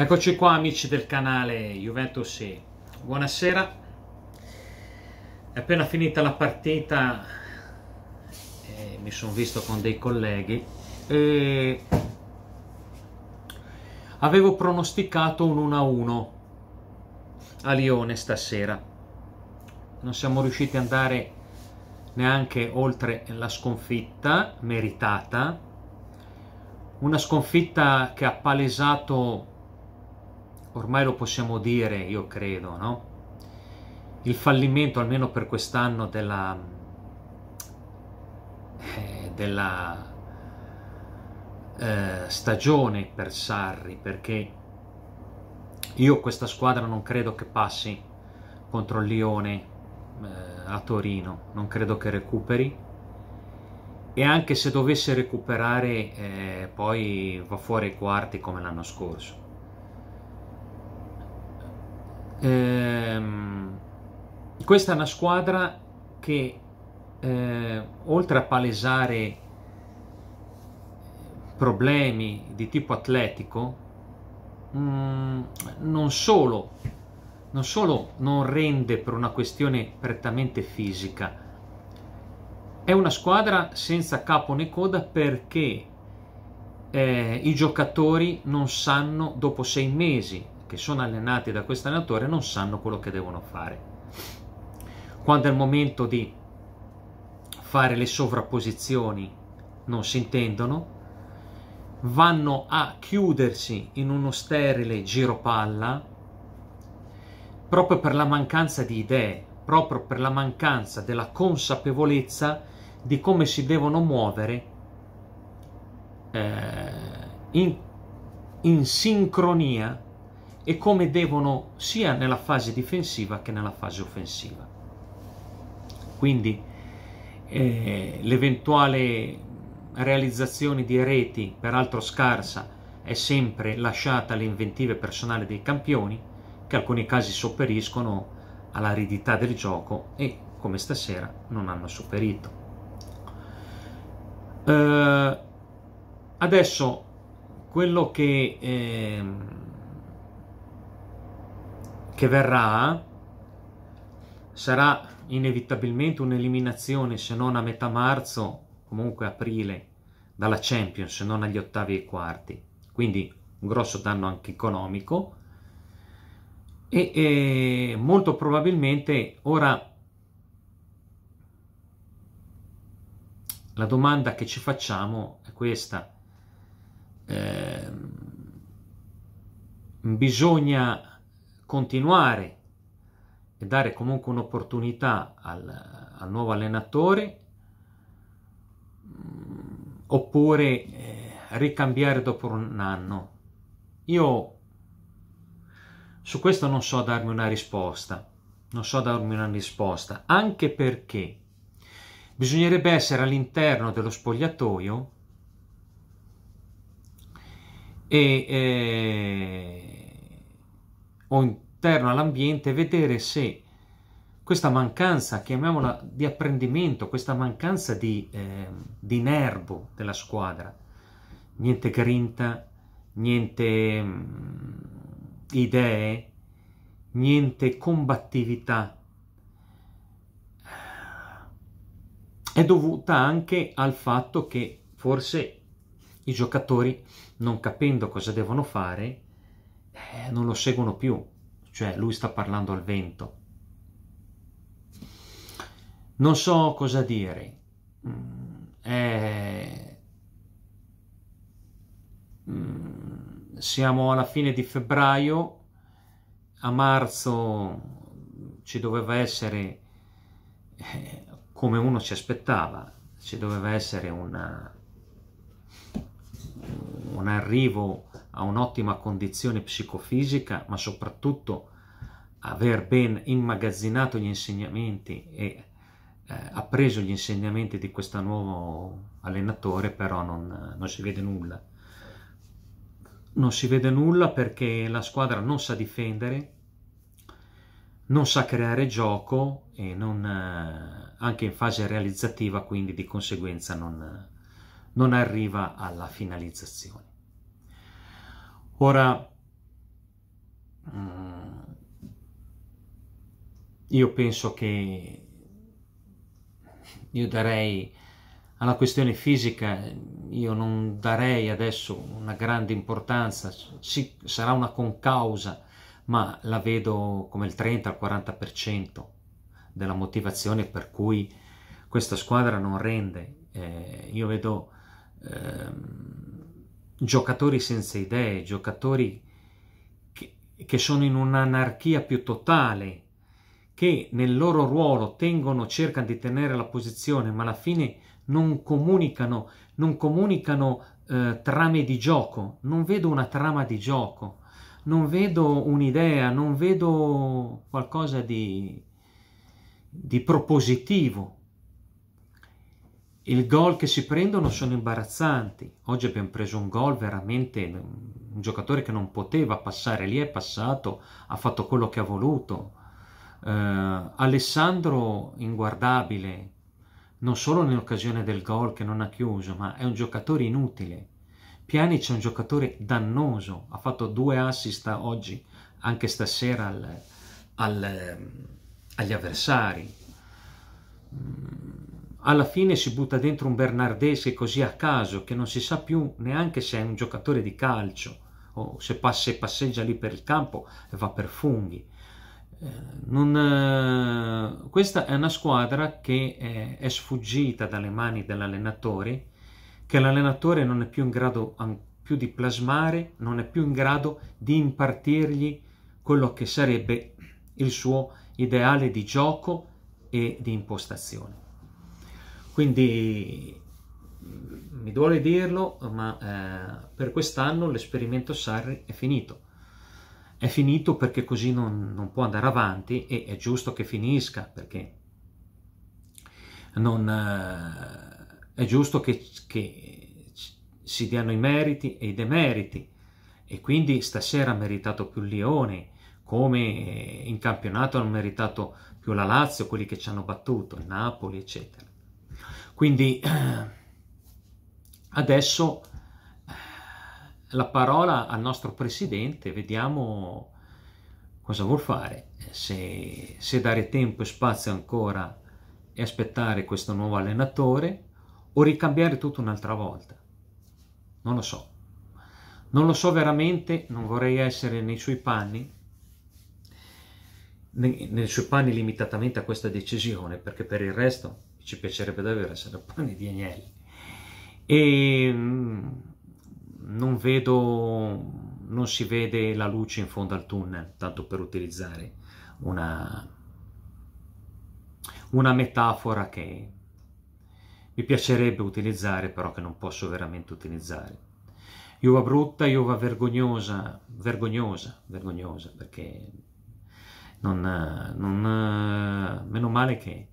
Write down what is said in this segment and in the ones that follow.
Eccoci qua amici del canale Juventus sì. Buonasera. È appena finita la partita eh, mi sono visto con dei colleghi e avevo pronosticato un 1-1 a Lione stasera. Non siamo riusciti ad andare neanche oltre la sconfitta meritata. Una sconfitta che ha palesato ormai lo possiamo dire, io credo, no? Il fallimento, almeno per quest'anno, della, eh, della eh, stagione per Sarri, perché io questa squadra non credo che passi contro il Lione eh, a Torino, non credo che recuperi. E anche se dovesse recuperare, eh, poi va fuori ai quarti come l'anno scorso Ehm, questa è una squadra che eh, oltre a palesare problemi di tipo atletico, mh, mm, non, solo, non solo non rende per una questione prettamente fisica, è una squadra senza capo né coda perché eh, i giocatori non sanno dopo sei mesi che sono allenati da questo allenatore non sanno quello che devono fare. Quando è il momento di fare le sovrapposizioni non si intendono, vanno a chiudersi in uno sterile giro palla proprio per la mancanza di idee, proprio per la mancanza della consapevolezza di come si devono muovere eh, in, in sincronia e come devono sia nella fase difensiva che nella fase offensiva. Quindi eh, l'eventuale realizzazione di reti, peraltro scarsa, è sempre lasciata alle inventive personali dei campioni, che in alcuni casi sopperiscono all'aridità del gioco e, come stasera, non hanno sopperito. Eh, adesso, quello che... Eh, che verrà sarà inevitabilmente un'eliminazione se non a metà marzo, comunque aprile, dalla Champions, se non agli ottavi e quarti. Quindi un grosso danno anche economico. E, e molto probabilmente ora la domanda che ci facciamo è questa. Eh, bisogna continuare e dare comunque un'opportunità al, al nuovo allenatore mm, oppure eh, ricambiare dopo un anno? Io su questo non so darmi una risposta, non so darmi una risposta, anche perché bisognerebbe essere all'interno dello spogliatoio e eh, o interno all'ambiente, vedere se questa mancanza, chiamiamola di apprendimento, questa mancanza di, eh, di nervo della squadra, niente grinta, niente mh, mm, idee, niente combattività, è dovuta anche al fatto che forse i giocatori, non capendo cosa devono fare, eh, non lo seguono più, cioè lui sta parlando al vento. Non so cosa dire. Mm, eh, mm, siamo alla fine di febbraio, a marzo ci doveva essere, eh, come uno si aspettava, ci doveva essere una, un arrivo a un'ottima condizione psicofisica, ma soprattutto aver ben immagazzinato gli insegnamenti e eh, appreso gli insegnamenti di questo nuovo allenatore, però non, non si vede nulla. Non si vede nulla perché la squadra non sa difendere, non sa creare gioco e non, eh, anche in fase realizzativa, quindi di conseguenza non, non arriva alla finalizzazione. Ora, mm, io penso che io darei alla questione fisica, io non darei adesso una grande importanza, sì, sarà una concausa, ma la vedo come il 30-40% della motivazione per cui questa squadra non rende. Eh, io vedo... Ehm, giocatori senza idee, giocatori che, che sono in un'anarchia più totale, che nel loro ruolo tengono, cercano di tenere la posizione, ma alla fine non comunicano, non comunicano eh, trame di gioco, non vedo una trama di gioco, non vedo un'idea, non vedo qualcosa di, di propositivo. Il gol che si prendono sono imbarazzanti. Oggi abbiamo preso un gol veramente, un giocatore che non poteva passare lì, è passato, ha fatto quello che ha voluto. Uh, Alessandro inguardabile, non solo nell'occasione del gol che non ha chiuso, ma è un giocatore inutile. Pjanic è un giocatore dannoso, ha fatto due assist oggi, anche stasera al, al, ehm, agli avversari alla fine si butta dentro un bernardese così a caso che non si sa più neanche se è un giocatore di calcio o se passa, passeggia lì per il campo e va per funghi. Eh, non, eh, questa è una squadra che è, eh, è, sfuggita dalle mani dell'allenatore, che l'allenatore non è più in grado più di plasmare, non è più in grado di impartirgli quello che sarebbe il suo ideale di gioco e di impostazione. Quindi mi duole dirlo, ma eh, per quest'anno l'esperimento Sarri è finito. È finito perché così non, non, può andare avanti e è giusto che finisca perché non, eh, è giusto che, che si diano i meriti e i demeriti e quindi stasera ha meritato più il Lione come in campionato hanno meritato più la Lazio, quelli che ci hanno battuto, il Napoli eccetera. Quindi adesso la parola al nostro presidente, vediamo cosa vuol fare, se, se dare tempo e spazio ancora e aspettare questo nuovo allenatore o ricambiare tutto un'altra volta. Non lo so. Non lo so veramente, non vorrei essere nei suoi panni, nei, nei suoi panni limitatamente a questa decisione, perché per il resto ci piacerebbe davvero essere pane di agnelli. E mm, non vedo, non si vede la luce in fondo al tunnel, tanto per utilizzare una, una metafora che mi piacerebbe utilizzare, però che non posso veramente utilizzare. Iova brutta, Iova vergognosa, vergognosa, vergognosa, perché non, non, meno male che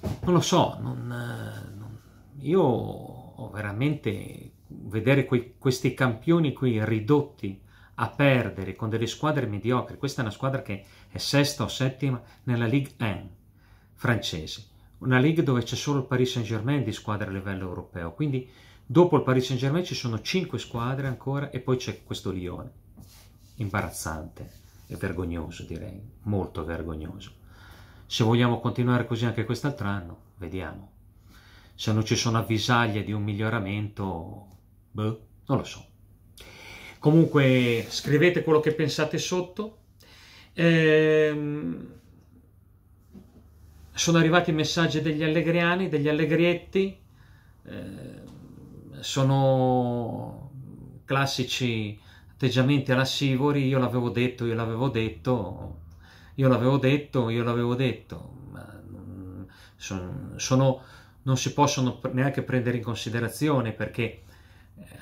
non lo so, non, non, io ho veramente vedere quei, questi campioni qui ridotti a perdere con delle squadre mediocre. questa è una squadra che è sesta o settima nella Ligue 1 francese, una Ligue dove c'è solo il Paris Saint-Germain di squadre a livello europeo, quindi dopo il Paris Saint-Germain ci sono 5 squadre ancora e poi c'è questo Lione, imbarazzante e vergognoso direi, molto vergognoso. Se vogliamo continuare così anche quest'altro anno, vediamo. Se non ci sono avvisaglie di un miglioramento, boh, non lo so. Comunque scrivete quello che pensate sotto. Ehm, sono arrivati i messaggi degli allegriani, degli allegrietti. Eh, sono classici atteggiamenti lassivori, io l'avevo detto, io l'avevo detto io l'avevo detto, io l'avevo detto, ma non, sono, sono, non si possono neanche prendere in considerazione perché eh,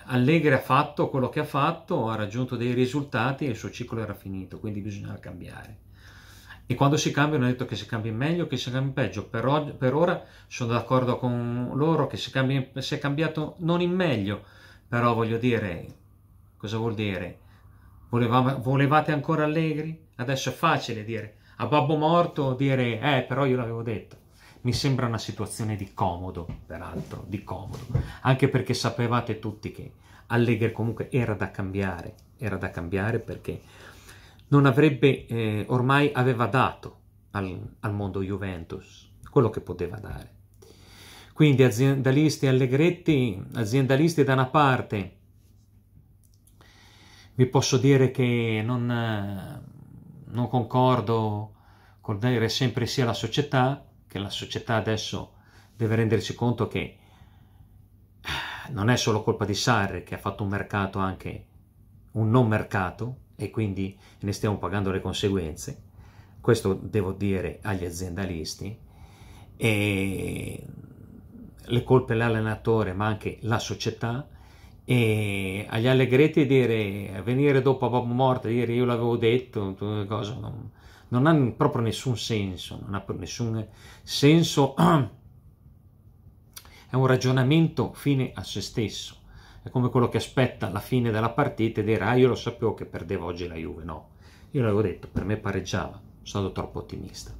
Allegri ha fatto quello che ha fatto, ha raggiunto dei risultati e il suo ciclo era finito, quindi bisognava cambiare. E quando si cambia hanno detto che si cambi meglio, che si cambi peggio. Per, per ora sono d'accordo con loro che si, cambi, si è cambiato non in meglio, però voglio dire, cosa vuol dire? Volevamo, volevate ancora Allegri? Adesso è facile dire a babbo morto dire eh però io l'avevo detto. Mi sembra una situazione di comodo, peraltro, di comodo, anche perché sapevate tutti che Allegri comunque era da cambiare, era da cambiare perché non avrebbe, eh, ormai aveva dato al, al, mondo Juventus quello che poteva dare. Quindi aziendalisti e allegretti, aziendalisti da una parte, vi posso dire che non eh, non concordo col dire sempre sia la società, che la società adesso deve rendersi conto che eh, non è solo colpa di Sarri che ha fatto un mercato anche un non mercato e quindi ne stiamo pagando le conseguenze. Questo devo dire agli aziendalisti e le colpe l'allenatore ma anche la società e agli Allegretti dire venire dopo a Bob morte dire io l'avevo detto cosa, non, non, ha proprio nessun senso non ha nessun senso è un ragionamento fine a se stesso è come quello che aspetta la fine della partita e dire ah io lo sapevo che perdeva oggi la Juve no io l'avevo detto per me pareggiava sono stato troppo ottimista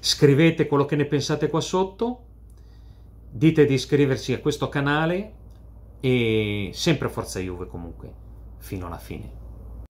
scrivete quello che ne pensate qua sotto dite di iscriversi a questo canale e sempre forza Juve comunque fino alla fine.